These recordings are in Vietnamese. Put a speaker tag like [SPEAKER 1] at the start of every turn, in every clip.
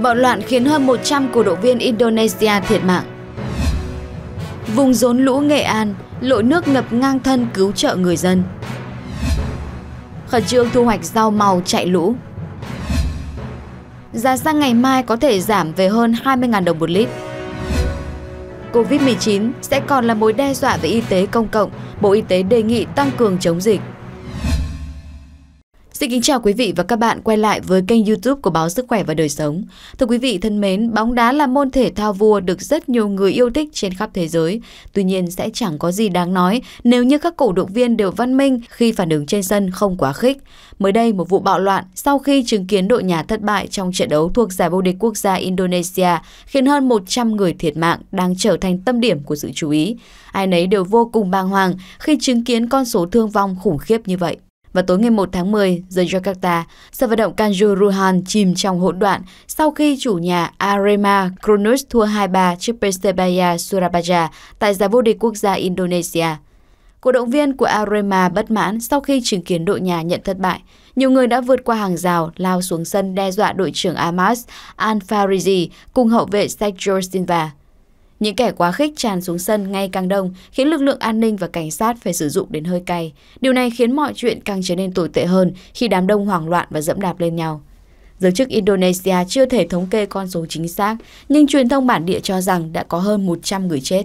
[SPEAKER 1] bạo loạn khiến hơn 100 cổ động viên Indonesia thiệt mạng. Vùng rốn lũ Nghệ An, lội nước ngập ngang thân cứu trợ người dân. Khẩn trương thu hoạch rau màu chạy lũ. Giá xăng ngày mai có thể giảm về hơn 20.000 đồng một lít. Covid-19 sẽ còn là mối đe dọa về y tế công cộng, Bộ Y tế đề nghị tăng cường chống dịch. Xin kính chào quý vị và các bạn quay lại với kênh youtube của Báo Sức Khỏe và Đời Sống. Thưa quý vị thân mến, bóng đá là môn thể thao vua được rất nhiều người yêu thích trên khắp thế giới. Tuy nhiên sẽ chẳng có gì đáng nói nếu như các cổ động viên đều văn minh khi phản ứng trên sân không quá khích. Mới đây, một vụ bạo loạn sau khi chứng kiến đội nhà thất bại trong trận đấu thuộc giải vô địch quốc gia Indonesia khiến hơn 100 người thiệt mạng đang trở thành tâm điểm của sự chú ý. Ai nấy đều vô cùng bàng hoàng khi chứng kiến con số thương vong khủng khiếp như vậy. Vào tối ngày 1 tháng 10, giờ Jakarta, sân vận động Kanju Ruhan chìm trong hỗn loạn sau khi chủ nhà Arema Kronus thua 2-3 trước Persebaya Surabaya tại giải vô địch quốc gia Indonesia. Cổ động viên của Arema bất mãn sau khi chứng kiến đội nhà nhận thất bại. Nhiều người đã vượt qua hàng rào, lao xuống sân đe dọa đội trưởng Amas Al-Farizi cùng hậu vệ Sergio Silva. Những kẻ quá khích tràn xuống sân ngày càng đông, khiến lực lượng an ninh và cảnh sát phải sử dụng đến hơi cay. Điều này khiến mọi chuyện càng trở nên tồi tệ hơn khi đám đông hoảng loạn và dẫm đạp lên nhau. Giới chức Indonesia chưa thể thống kê con số chính xác, nhưng truyền thông bản địa cho rằng đã có hơn 100 người chết.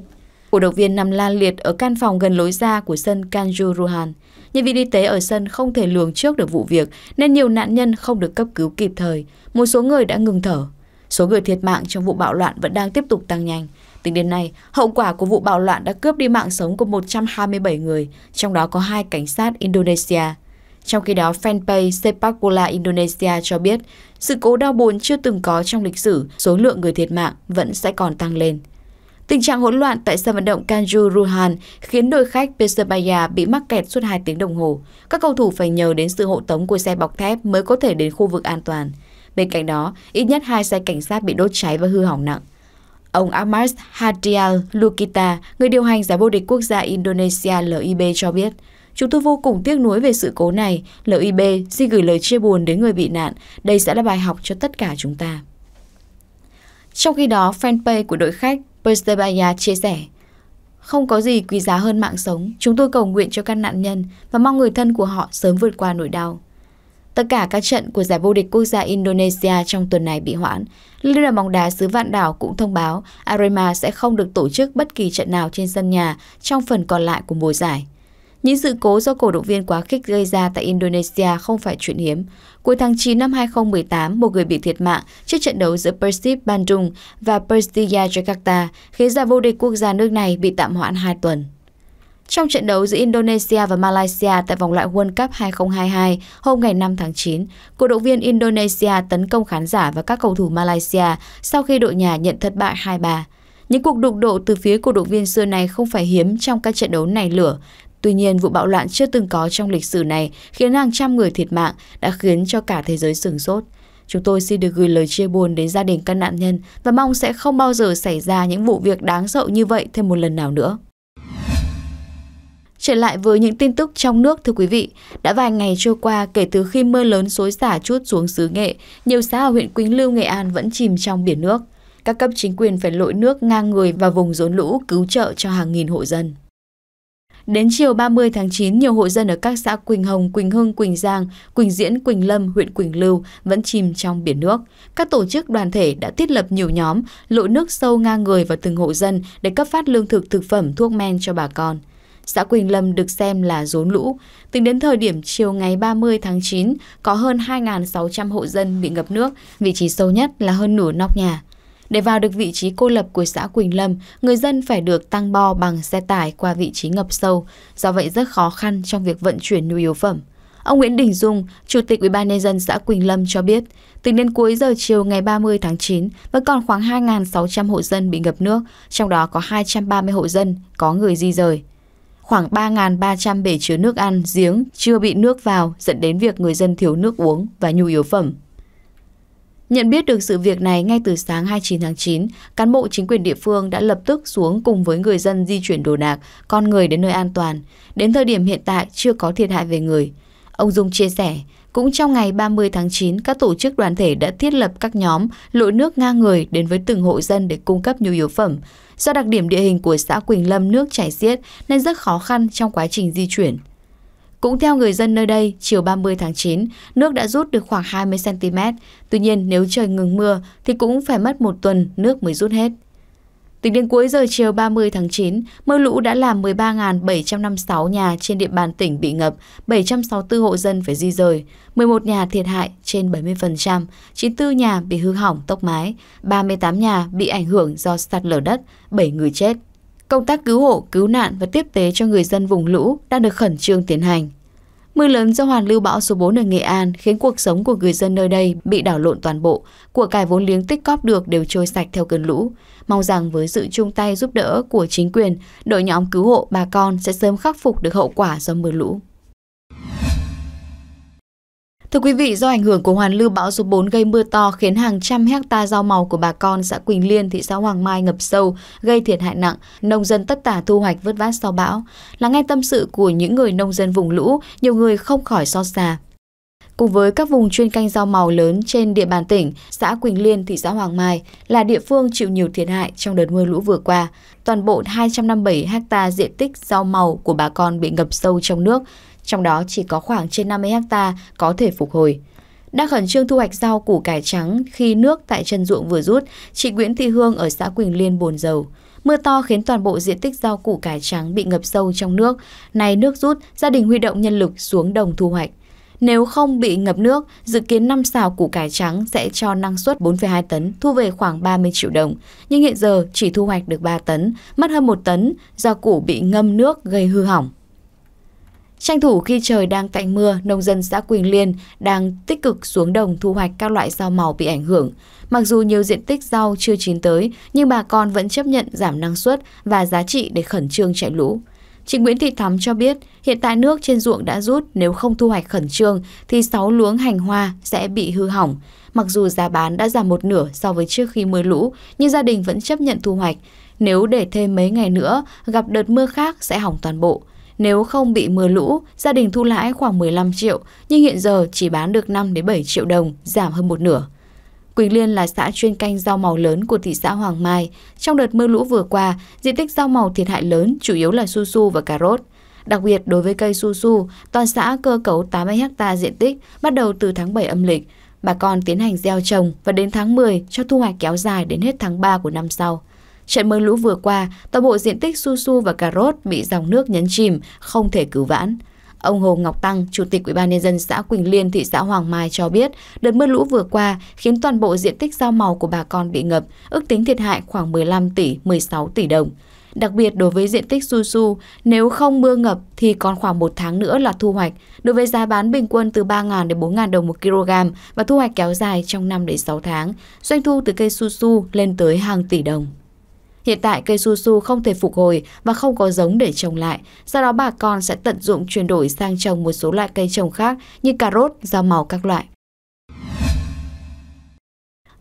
[SPEAKER 1] Cổ động viên nằm la liệt ở căn phòng gần lối ra của sân Kanjuruhan. Nhân viên y tế ở sân không thể lường trước được vụ việc nên nhiều nạn nhân không được cấp cứu kịp thời. Một số người đã ngừng thở. Số người thiệt mạng trong vụ bạo loạn vẫn đang tiếp tục tăng nhanh. Tính đến nay, hậu quả của vụ bạo loạn đã cướp đi mạng sống của 127 người, trong đó có hai cảnh sát Indonesia. Trong khi đó, fanpage Sepak Bola Indonesia cho biết, sự cố đau buồn chưa từng có trong lịch sử, số lượng người thiệt mạng vẫn sẽ còn tăng lên. Tình trạng hỗn loạn tại sân vận động Kanjuruhan khiến đội khách Persebaya bị mắc kẹt suốt 2 tiếng đồng hồ. Các cầu thủ phải nhờ đến sự hộ tống của xe bọc thép mới có thể đến khu vực an toàn. Bên cạnh đó, ít nhất hai xe cảnh sát bị đốt cháy và hư hỏng nặng. Ông Ahmad Hadial Lukita, người điều hành giải vô địch quốc gia Indonesia LIB cho biết, Chúng tôi vô cùng tiếc nuối về sự cố này. LIB xin gửi lời chia buồn đến người bị nạn. Đây sẽ là bài học cho tất cả chúng ta. Trong khi đó, fanpage của đội khách Persebaya chia sẻ Không có gì quý giá hơn mạng sống. Chúng tôi cầu nguyện cho các nạn nhân và mong người thân của họ sớm vượt qua nỗi đau. Tất cả các trận của giải vô địch quốc gia Indonesia trong tuần này bị hoãn. Liên đoàn bóng đá xứ Vạn Đảo cũng thông báo Arema sẽ không được tổ chức bất kỳ trận nào trên sân nhà trong phần còn lại của mùa giải. Những sự cố do cổ động viên quá khích gây ra tại Indonesia không phải chuyện hiếm. Cuối tháng 9 năm 2018, một người bị thiệt mạng trước trận đấu giữa Persib Bandung và Persija Jakarta, khiến giải vô địch quốc gia nước này bị tạm hoãn 2 tuần. Trong trận đấu giữa Indonesia và Malaysia tại vòng loại World Cup 2022 hôm ngày 5 tháng 9, cổ động viên Indonesia tấn công khán giả và các cầu thủ Malaysia sau khi đội nhà nhận thất bại 2-3. Những cuộc đụng độ từ phía cổ động viên xưa này không phải hiếm trong các trận đấu này lửa. Tuy nhiên, vụ bạo loạn chưa từng có trong lịch sử này khiến hàng trăm người thiệt mạng đã khiến cho cả thế giới sửng sốt. Chúng tôi xin được gửi lời chia buồn đến gia đình các nạn nhân và mong sẽ không bao giờ xảy ra những vụ việc đáng sợ như vậy thêm một lần nào nữa. Trở lại với những tin tức trong nước thưa quý vị, đã vài ngày trôi qua kể từ khi mưa lớn xối xả chút xuống xứ Nghệ, nhiều xã ở huyện Quỳnh Lưu, Nghệ An vẫn chìm trong biển nước. Các cấp chính quyền phải lội nước ngang người vào vùng rốn lũ cứu trợ cho hàng nghìn hộ dân. Đến chiều 30 tháng 9, nhiều hộ dân ở các xã Quỳnh Hồng, Quỳnh Hưng, Quỳnh Giang, Quỳnh Diễn, Quỳnh Lâm, huyện Quỳnh Lưu vẫn chìm trong biển nước. Các tổ chức đoàn thể đã thiết lập nhiều nhóm, lội nước sâu ngang người vào từng hộ dân để cấp phát lương thực thực phẩm thuốc men cho bà con. Xã Quỳnh Lâm được xem là rốn lũ. Tính đến thời điểm chiều ngày 30 tháng 9, có hơn 2.600 hộ dân bị ngập nước, vị trí sâu nhất là hơn nửa nóc nhà. Để vào được vị trí cô lập của xã Quỳnh Lâm, người dân phải được tăng bo bằng xe tải qua vị trí ngập sâu, do vậy rất khó khăn trong việc vận chuyển nhu yếu phẩm. Ông Nguyễn Đình Dung, Chủ tịch UBND xã Quỳnh Lâm cho biết, tính đến cuối giờ chiều ngày 30 tháng 9, vẫn còn khoảng 2.600 hộ dân bị ngập nước, trong đó có 230 hộ dân có người di rời khoảng 3.300 bể chứa nước ăn, giếng chưa bị nước vào dẫn đến việc người dân thiếu nước uống và nhu yếu phẩm. Nhận biết được sự việc này ngay từ sáng 29 tháng 9, cán bộ chính quyền địa phương đã lập tức xuống cùng với người dân di chuyển đồ đạc, con người đến nơi an toàn. Đến thời điểm hiện tại chưa có thiệt hại về người. Ông Dung chia sẻ, cũng trong ngày 30 tháng 9, các tổ chức đoàn thể đã thiết lập các nhóm lội nước ngang người đến với từng hộ dân để cung cấp nhu yếu phẩm. Do đặc điểm địa hình của xã Quỳnh Lâm nước chảy xiết nên rất khó khăn trong quá trình di chuyển. Cũng theo người dân nơi đây, chiều 30 tháng 9, nước đã rút được khoảng 20cm. Tuy nhiên, nếu trời ngừng mưa thì cũng phải mất một tuần nước mới rút hết. Tính đến cuối giờ chiều 30 tháng 9, mưa lũ đã làm 13.756 nhà trên địa bàn tỉnh bị ngập, 764 hộ dân phải di rời, 11 nhà thiệt hại trên 70%, 94 nhà bị hư hỏng tốc mái, 38 nhà bị ảnh hưởng do sạt lở đất, 7 người chết. Công tác cứu hộ, cứu nạn và tiếp tế cho người dân vùng lũ đang được khẩn trương tiến hành. Mưa lớn do hoàn lưu bão số 4 ở Nghệ An khiến cuộc sống của người dân nơi đây bị đảo lộn toàn bộ, của cải vốn liếng tích cóp được đều trôi sạch theo cơn lũ. Mong rằng với sự chung tay giúp đỡ của chính quyền, đội nhóm cứu hộ bà con sẽ sớm khắc phục được hậu quả do mưa lũ. Thưa quý vị, do ảnh hưởng của hoàn lưu bão số 4 gây mưa to khiến hàng trăm hecta rau màu của bà con xã Quỳnh Liên, thị xã Hoàng Mai ngập sâu, gây thiệt hại nặng, nông dân tất tả thu hoạch vất vát sau bão. Là nghe tâm sự của những người nông dân vùng lũ, nhiều người không khỏi so xa. Cùng với các vùng chuyên canh rau màu lớn trên địa bàn tỉnh, xã Quỳnh Liên, thị xã Hoàng Mai là địa phương chịu nhiều thiệt hại trong đợt mưa lũ vừa qua. Toàn bộ 257 ha diện tích rau màu của bà con bị ngập sâu trong nước, trong đó chỉ có khoảng trên 50 ha có thể phục hồi. Đang khẩn trương thu hoạch rau củ cải trắng khi nước tại chân ruộng vừa rút, chị Nguyễn Thị Hương ở xã Quỳnh Liên bồn dầu. Mưa to khiến toàn bộ diện tích rau củ cải trắng bị ngập sâu trong nước. Nay nước rút, gia đình huy động nhân lực xuống đồng thu hoạch. Nếu không bị ngập nước, dự kiến năm xào củ cải trắng sẽ cho năng suất 4,2 tấn, thu về khoảng 30 triệu đồng. Nhưng hiện giờ chỉ thu hoạch được 3 tấn, mất hơn 1 tấn do củ bị ngâm nước gây hư hỏng. Tranh thủ khi trời đang tạnh mưa, nông dân xã Quỳnh Liên đang tích cực xuống đồng thu hoạch các loại rau màu bị ảnh hưởng. Mặc dù nhiều diện tích rau chưa chín tới, nhưng bà con vẫn chấp nhận giảm năng suất và giá trị để khẩn trương chạy lũ. Chị Nguyễn Thị Thắm cho biết, hiện tại nước trên ruộng đã rút, nếu không thu hoạch khẩn trương thì 6 luống hành hoa sẽ bị hư hỏng. Mặc dù giá bán đã giảm một nửa so với trước khi mưa lũ, nhưng gia đình vẫn chấp nhận thu hoạch. Nếu để thêm mấy ngày nữa, gặp đợt mưa khác sẽ hỏng toàn bộ. Nếu không bị mưa lũ, gia đình thu lãi khoảng 15 triệu, nhưng hiện giờ chỉ bán được 5 đến 7 triệu đồng, giảm hơn một nửa. Quỳnh Liên là xã chuyên canh rau màu lớn của thị xã Hoàng Mai. Trong đợt mưa lũ vừa qua, diện tích rau màu thiệt hại lớn chủ yếu là su su và cà rốt. Đặc biệt đối với cây su su, toàn xã cơ cấu 80 ha diện tích bắt đầu từ tháng 7 âm lịch. Bà con tiến hành gieo trồng và đến tháng 10 cho thu hoạch kéo dài đến hết tháng 3 của năm sau. Trận mưa lũ vừa qua, toàn bộ diện tích su su và cà rốt bị dòng nước nhấn chìm, không thể cứu vãn. Ông Hồ Ngọc Tăng, Chủ tịch ubnd xã Quỳnh Liên, thị xã Hoàng Mai cho biết, đợt mưa lũ vừa qua khiến toàn bộ diện tích rau màu của bà con bị ngập, ước tính thiệt hại khoảng 15 tỷ, 16 tỷ đồng. Đặc biệt đối với diện tích su su, nếu không mưa ngập thì còn khoảng một tháng nữa là thu hoạch, đối với giá bán bình quân từ 3.000 đến 4.000 đồng một kg và thu hoạch kéo dài trong 5 đến 6 tháng, doanh thu từ cây su su lên tới hàng tỷ đồng. Hiện tại cây su su không thể phục hồi và không có giống để trồng lại. do đó bà con sẽ tận dụng chuyển đổi sang trồng một số loại cây trồng khác như cà rốt, rau màu các loại.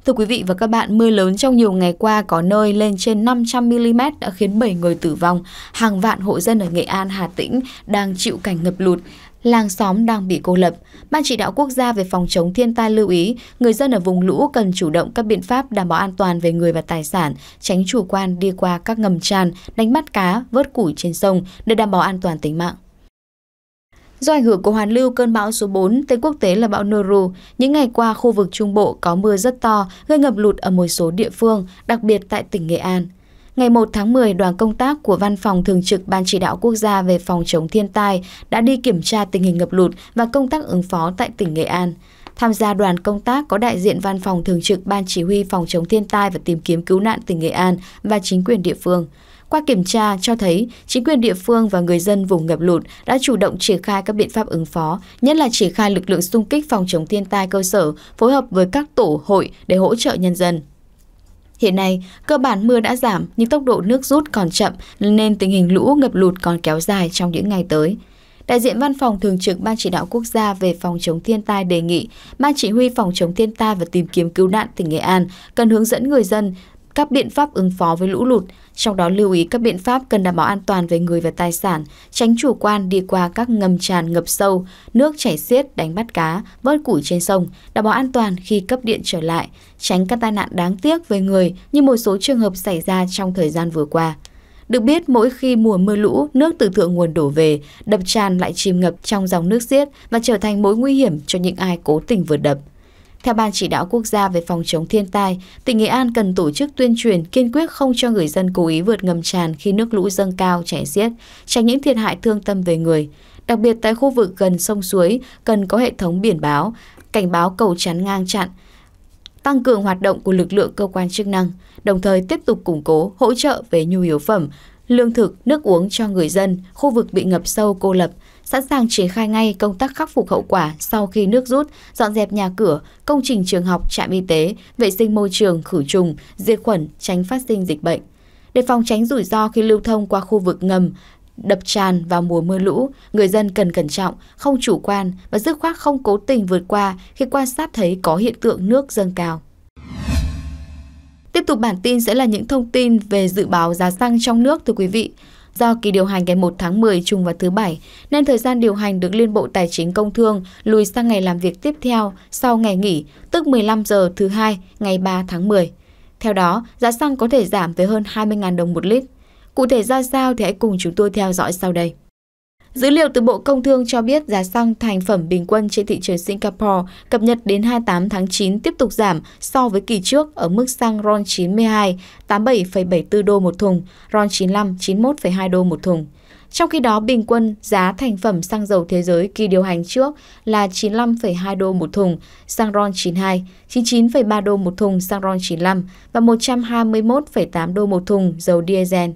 [SPEAKER 1] Thưa quý vị và các bạn, mưa lớn trong nhiều ngày qua có nơi lên trên 500mm đã khiến 7 người tử vong. Hàng vạn hộ dân ở Nghệ An, Hà Tĩnh đang chịu cảnh ngập lụt. Làng xóm đang bị cô lập. Ban chỉ đạo quốc gia về phòng chống thiên tai lưu ý, người dân ở vùng lũ cần chủ động các biện pháp đảm bảo an toàn về người và tài sản, tránh chủ quan đi qua các ngầm tràn, đánh bắt cá, vớt củi trên sông để đảm bảo an toàn tính mạng. Do ảnh hưởng của hoàn lưu cơn bão số 4, tên quốc tế là bão Noru, những ngày qua khu vực Trung Bộ có mưa rất to, gây ngập lụt ở một số địa phương, đặc biệt tại tỉnh Nghệ An. Ngày 1 tháng 10, đoàn công tác của Văn phòng Thường trực Ban Chỉ đạo Quốc gia về phòng chống thiên tai đã đi kiểm tra tình hình ngập lụt và công tác ứng phó tại tỉnh Nghệ An. Tham gia đoàn công tác có đại diện Văn phòng Thường trực Ban Chỉ huy Phòng chống thiên tai và tìm kiếm cứu nạn tỉnh Nghệ An và chính quyền địa phương. Qua kiểm tra cho thấy, chính quyền địa phương và người dân vùng ngập lụt đã chủ động triển khai các biện pháp ứng phó, nhất là triển khai lực lượng xung kích phòng chống thiên tai cơ sở phối hợp với các tổ hội để hỗ trợ nhân dân. Hiện nay, cơ bản mưa đã giảm nhưng tốc độ nước rút còn chậm nên tình hình lũ ngập lụt còn kéo dài trong những ngày tới. Đại diện Văn phòng Thường trực Ban Chỉ đạo Quốc gia về phòng chống thiên tai đề nghị Ban Chỉ huy phòng chống thiên tai và tìm kiếm cứu nạn tỉnh Nghệ An cần hướng dẫn người dân các biện pháp ứng phó với lũ lụt, trong đó lưu ý các biện pháp cần đảm bảo an toàn về người và tài sản, tránh chủ quan đi qua các ngầm tràn ngập sâu, nước chảy xiết, đánh bắt cá, vớt củi trên sông, đảm bảo an toàn khi cấp điện trở lại, tránh các tai nạn đáng tiếc về người như một số trường hợp xảy ra trong thời gian vừa qua. Được biết, mỗi khi mùa mưa lũ, nước từ thượng nguồn đổ về, đập tràn lại chìm ngập trong dòng nước xiết và trở thành mối nguy hiểm cho những ai cố tình vượt đập. Theo Ban Chỉ đạo Quốc gia về phòng chống thiên tai, tỉnh Nghệ An cần tổ chức tuyên truyền kiên quyết không cho người dân cố ý vượt ngầm tràn khi nước lũ dâng cao chảy xiết, tránh những thiệt hại thương tâm về người. Đặc biệt tại khu vực gần sông suối, cần có hệ thống biển báo, cảnh báo cầu chắn ngang chặn, tăng cường hoạt động của lực lượng cơ quan chức năng, đồng thời tiếp tục củng cố, hỗ trợ về nhu yếu phẩm, lương thực, nước uống cho người dân, khu vực bị ngập sâu cô lập, sẵn sàng triển khai ngay công tác khắc phục hậu quả sau khi nước rút, dọn dẹp nhà cửa, công trình trường học, trạm y tế, vệ sinh môi trường, khử trùng, diệt khuẩn, tránh phát sinh dịch bệnh. Để phòng tránh rủi ro khi lưu thông qua khu vực ngầm, đập tràn vào mùa mưa lũ, người dân cần cẩn trọng, không chủ quan và dứt khoát không cố tình vượt qua khi quan sát thấy có hiện tượng nước dâng cao. Tiếp tục bản tin sẽ là những thông tin về dự báo giá xăng trong nước thưa quý vị. Do kỳ điều hành ngày 1 tháng 10 trùng vào thứ Bảy, nên thời gian điều hành được Liên Bộ Tài chính Công Thương lùi sang ngày làm việc tiếp theo sau ngày nghỉ, tức 15 giờ thứ hai ngày 3 tháng 10. Theo đó, giá xăng có thể giảm tới hơn 20.000 đồng một lít. Cụ thể ra sao thì hãy cùng chúng tôi theo dõi sau đây. Dữ liệu từ Bộ Công Thương cho biết giá xăng thành phẩm bình quân trên thị trường Singapore cập nhật đến 28 tháng 9 tiếp tục giảm so với kỳ trước ở mức xăng RON 92 87,74 đô một thùng, RON 95 91,2 đô một thùng. Trong khi đó, bình quân giá thành phẩm xăng dầu thế giới kỳ điều hành trước là 95,2 đô một thùng xăng RON 92, 99,3 đô một thùng xăng RON 95 và 121,8 đô một thùng dầu diesel.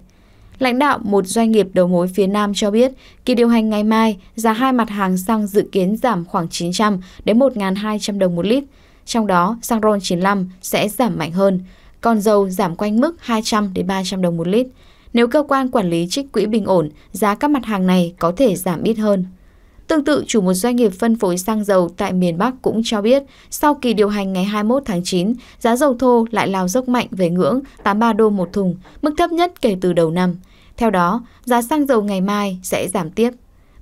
[SPEAKER 1] Lãnh đạo một doanh nghiệp đầu mối phía Nam cho biết, kỳ điều hành ngày mai, giá hai mặt hàng xăng dự kiến giảm khoảng 900 đến 1.200 đồng một lít. Trong đó, xăng RON 95 sẽ giảm mạnh hơn, còn dầu giảm quanh mức 200 đến 300 đồng một lít. Nếu cơ quan quản lý trích quỹ bình ổn, giá các mặt hàng này có thể giảm ít hơn. Tương tự, chủ một doanh nghiệp phân phối xăng dầu tại miền Bắc cũng cho biết, sau kỳ điều hành ngày 21 tháng 9, giá dầu thô lại lao dốc mạnh về ngưỡng 83 đô một thùng, mức thấp nhất kể từ đầu năm. Theo đó, giá xăng dầu ngày mai sẽ giảm tiếp.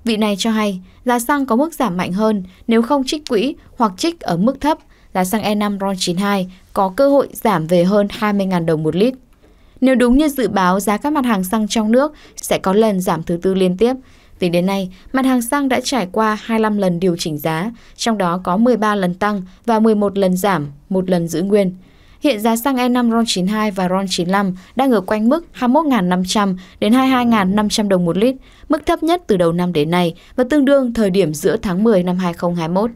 [SPEAKER 1] Vị này cho hay, giá xăng có mức giảm mạnh hơn nếu không trích quỹ hoặc trích ở mức thấp. Giá xăng E5 RON92 có cơ hội giảm về hơn 20.000 đồng một lít. Nếu đúng như dự báo, giá các mặt hàng xăng trong nước sẽ có lần giảm thứ tư liên tiếp, Tính đến nay, mặt hàng xăng đã trải qua 25 lần điều chỉnh giá, trong đó có 13 lần tăng và 11 lần giảm, một lần giữ nguyên. Hiện giá xăng E5 RON92 và RON95 đang ở quanh mức 21.500 đến 22.500 đồng một lít, mức thấp nhất từ đầu năm đến nay và tương đương thời điểm giữa tháng 10 năm 2021.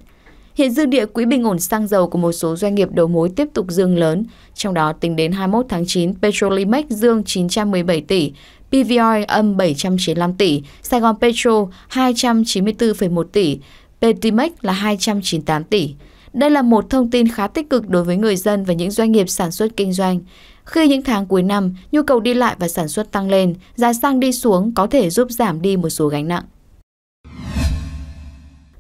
[SPEAKER 1] Hiện dư địa quỹ bình ổn xăng dầu của một số doanh nghiệp đầu mối tiếp tục dương lớn, trong đó tính đến 21 tháng 9, Petrolimex dương 917 tỷ, PVOI âm 795 tỷ, Sài Gòn Petro 294,1 tỷ, Petimex là 298 tỷ. Đây là một thông tin khá tích cực đối với người dân và những doanh nghiệp sản xuất kinh doanh. Khi những tháng cuối năm, nhu cầu đi lại và sản xuất tăng lên, giá xăng đi xuống có thể giúp giảm đi một số gánh nặng.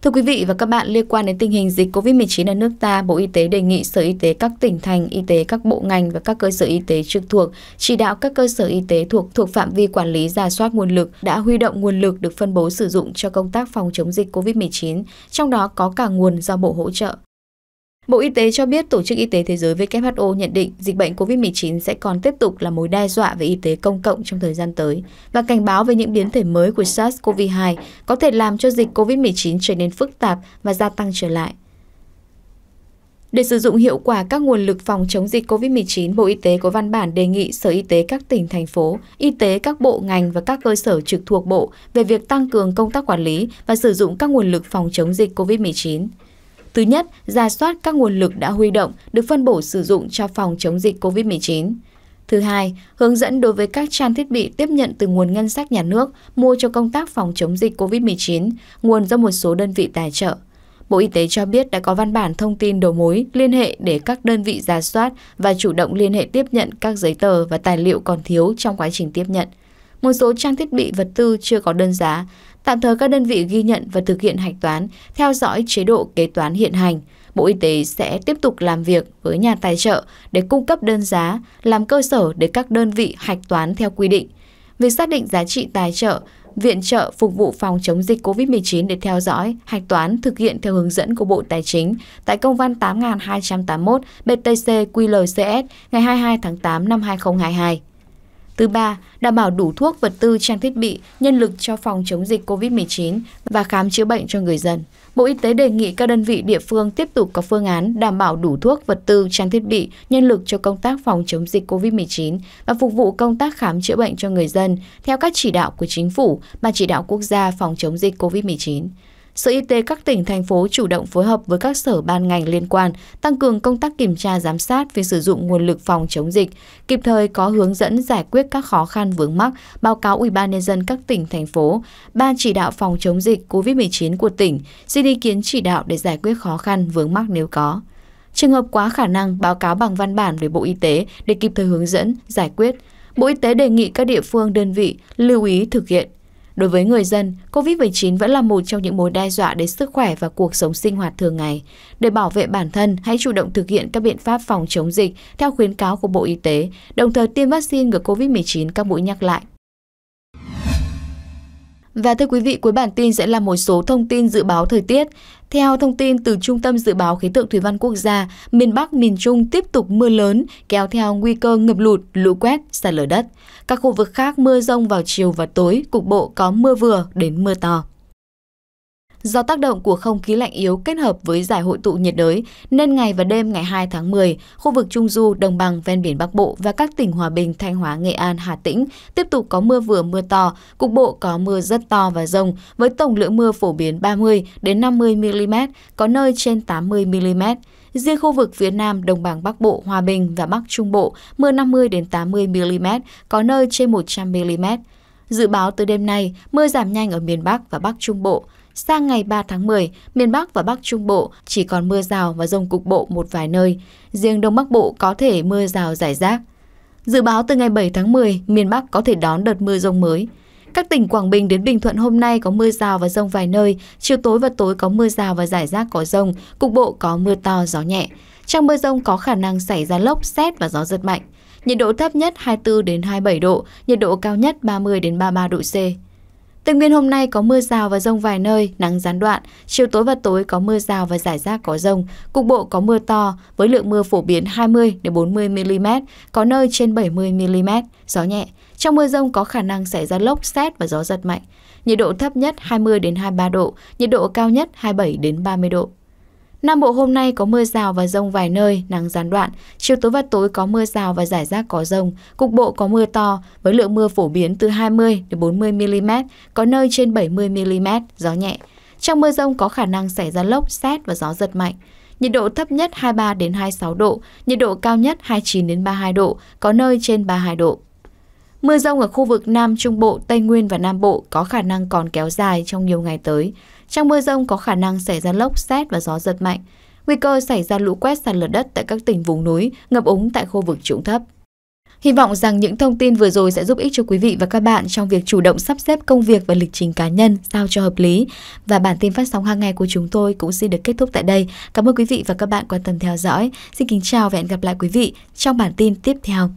[SPEAKER 1] Thưa quý vị và các bạn, liên quan đến tình hình dịch COVID-19 ở nước ta, Bộ Y tế đề nghị Sở Y tế các tỉnh thành, y tế các bộ ngành và các cơ sở y tế trực thuộc chỉ đạo các cơ sở y tế thuộc thuộc phạm vi quản lý giả soát nguồn lực đã huy động nguồn lực được phân bố sử dụng cho công tác phòng chống dịch COVID-19, trong đó có cả nguồn do Bộ hỗ trợ. Bộ Y tế cho biết Tổ chức Y tế Thế giới WHO nhận định dịch bệnh COVID-19 sẽ còn tiếp tục là mối đe dọa về y tế công cộng trong thời gian tới và cảnh báo về những biến thể mới của SARS-CoV-2 có thể làm cho dịch COVID-19 trở nên phức tạp và gia tăng trở lại. Để sử dụng hiệu quả các nguồn lực phòng chống dịch COVID-19, Bộ Y tế có văn bản đề nghị Sở Y tế các tỉnh, thành phố, y tế các bộ ngành và các cơ sở trực thuộc bộ về việc tăng cường công tác quản lý và sử dụng các nguồn lực phòng chống dịch COVID-19. Thứ nhất, ra soát các nguồn lực đã huy động được phân bổ sử dụng cho phòng chống dịch COVID-19. Thứ hai, hướng dẫn đối với các trang thiết bị tiếp nhận từ nguồn ngân sách nhà nước mua cho công tác phòng chống dịch COVID-19, nguồn do một số đơn vị tài trợ. Bộ Y tế cho biết đã có văn bản thông tin đầu mối liên hệ để các đơn vị ra soát và chủ động liên hệ tiếp nhận các giấy tờ và tài liệu còn thiếu trong quá trình tiếp nhận. Một số trang thiết bị vật tư chưa có đơn giá, Tạm thời các đơn vị ghi nhận và thực hiện hạch toán theo dõi chế độ kế toán hiện hành. Bộ Y tế sẽ tiếp tục làm việc với nhà tài trợ để cung cấp đơn giá, làm cơ sở để các đơn vị hạch toán theo quy định. Việc xác định giá trị tài trợ, viện trợ phục vụ phòng chống dịch COVID-19 để theo dõi, hạch toán thực hiện theo hướng dẫn của Bộ Tài chính tại công văn 8281 BTC QLCS ngày 22 tháng 8 năm 2022. Thứ ba, đảm bảo đủ thuốc, vật tư, trang thiết bị, nhân lực cho phòng chống dịch COVID-19 và khám chữa bệnh cho người dân. Bộ Y tế đề nghị các đơn vị địa phương tiếp tục có phương án đảm bảo đủ thuốc, vật tư, trang thiết bị, nhân lực cho công tác phòng chống dịch COVID-19 và phục vụ công tác khám chữa bệnh cho người dân theo các chỉ đạo của Chính phủ, và chỉ đạo quốc gia phòng chống dịch COVID-19. Sở Y tế các tỉnh, thành phố chủ động phối hợp với các sở ban ngành liên quan, tăng cường công tác kiểm tra giám sát về sử dụng nguồn lực phòng chống dịch, kịp thời có hướng dẫn giải quyết các khó khăn vướng mắc, báo cáo UBND các tỉnh, thành phố, Ban chỉ đạo phòng chống dịch COVID-19 của tỉnh, xin ý kiến chỉ đạo để giải quyết khó khăn vướng mắc nếu có. Trường hợp quá khả năng báo cáo bằng văn bản về Bộ Y tế để kịp thời hướng dẫn, giải quyết. Bộ Y tế đề nghị các địa phương đơn vị lưu ý thực hiện Đối với người dân, COVID-19 vẫn là một trong những mối đe dọa đến sức khỏe và cuộc sống sinh hoạt thường ngày. Để bảo vệ bản thân, hãy chủ động thực hiện các biện pháp phòng chống dịch theo khuyến cáo của Bộ Y tế, đồng thời tiêm vaccine ngừa COVID-19 các mũi nhắc lại. Và thưa quý vị, cuối bản tin sẽ là một số thông tin dự báo thời tiết. Theo thông tin từ Trung tâm Dự báo Khí tượng Thủy văn Quốc gia, miền Bắc, miền Trung tiếp tục mưa lớn, kéo theo nguy cơ ngập lụt, lũ quét, sạt lở đất. Các khu vực khác mưa rông vào chiều và tối, cục bộ có mưa vừa đến mưa to. Do tác động của không khí lạnh yếu kết hợp với giải hội tụ nhiệt đới, nên ngày và đêm ngày 2 tháng 10, khu vực Trung Du, Đồng bằng, ven biển Bắc Bộ và các tỉnh Hòa Bình, Thanh Hóa, Nghệ An, Hà Tĩnh tiếp tục có mưa vừa mưa to, cục bộ có mưa rất to và rông, với tổng lượng mưa phổ biến 30 đến 50 mm, có nơi trên 80 mm. Riêng khu vực phía Nam, Đồng bằng Bắc Bộ, Hòa Bình và Bắc Trung Bộ, mưa 50 80 mm, có nơi trên 100 mm. Dự báo từ đêm nay, mưa giảm nhanh ở miền Bắc và Bắc Trung Bộ. Sang ngày 3 tháng 10, miền Bắc và Bắc Trung Bộ chỉ còn mưa rào và rông cục bộ một vài nơi. Riêng Đông Bắc Bộ có thể mưa rào rải rác. Dự báo từ ngày 7 tháng 10, miền Bắc có thể đón đợt mưa rông mới. Các tỉnh Quảng Bình đến Bình Thuận hôm nay có mưa rào và rông vài nơi, chiều tối và tối có mưa rào và rải rác có rông, cục bộ có mưa to, gió nhẹ. Trong mưa rông có khả năng xảy ra lốc, xét và gió giật mạnh. Nhiệt độ thấp nhất 24 đến 27 độ, nhiệt độ cao nhất 30 đến 33 độ C. Tây Nguyên hôm nay có mưa rào và rông vài nơi, nắng gián đoạn. Chiều tối và tối có mưa rào và rải rác có rông. Cục bộ có mưa to, với lượng mưa phổ biến 20-40mm, có nơi trên 70mm, gió nhẹ. Trong mưa rông có khả năng xảy ra lốc, xét và gió giật mạnh. Nhiệt độ thấp nhất 20-23 độ, nhiệt độ cao nhất 27-30 độ. Nam Bộ hôm nay có mưa rào và rông vài nơi, nắng gián đoạn. Chiều tối và tối có mưa rào và rải rác có rông. Cục bộ có mưa to, với lượng mưa phổ biến từ 20 đến 40 mm, có nơi trên 70 mm, gió nhẹ. Trong mưa rông có khả năng xảy ra lốc, xét và gió giật mạnh. Nhiệt độ thấp nhất 23 đến 26 độ, nhiệt độ cao nhất 29 đến 32 độ, có nơi trên 32 độ. Mưa rông ở khu vực Nam Trung Bộ, Tây Nguyên và Nam Bộ có khả năng còn kéo dài trong nhiều ngày tới. Trong mưa rông có khả năng xảy ra lốc, xét và gió giật mạnh. Nguy cơ xảy ra lũ quét sạt lở đất tại các tỉnh vùng núi, ngập úng tại khu vực trũng thấp. Hy vọng rằng những thông tin vừa rồi sẽ giúp ích cho quý vị và các bạn trong việc chủ động sắp xếp công việc và lịch trình cá nhân sao cho hợp lý. Và bản tin phát sóng hàng ngày của chúng tôi cũng xin được kết thúc tại đây. Cảm ơn quý vị và các bạn quan tâm theo dõi. Xin kính chào và hẹn gặp lại quý vị trong bản tin tiếp theo.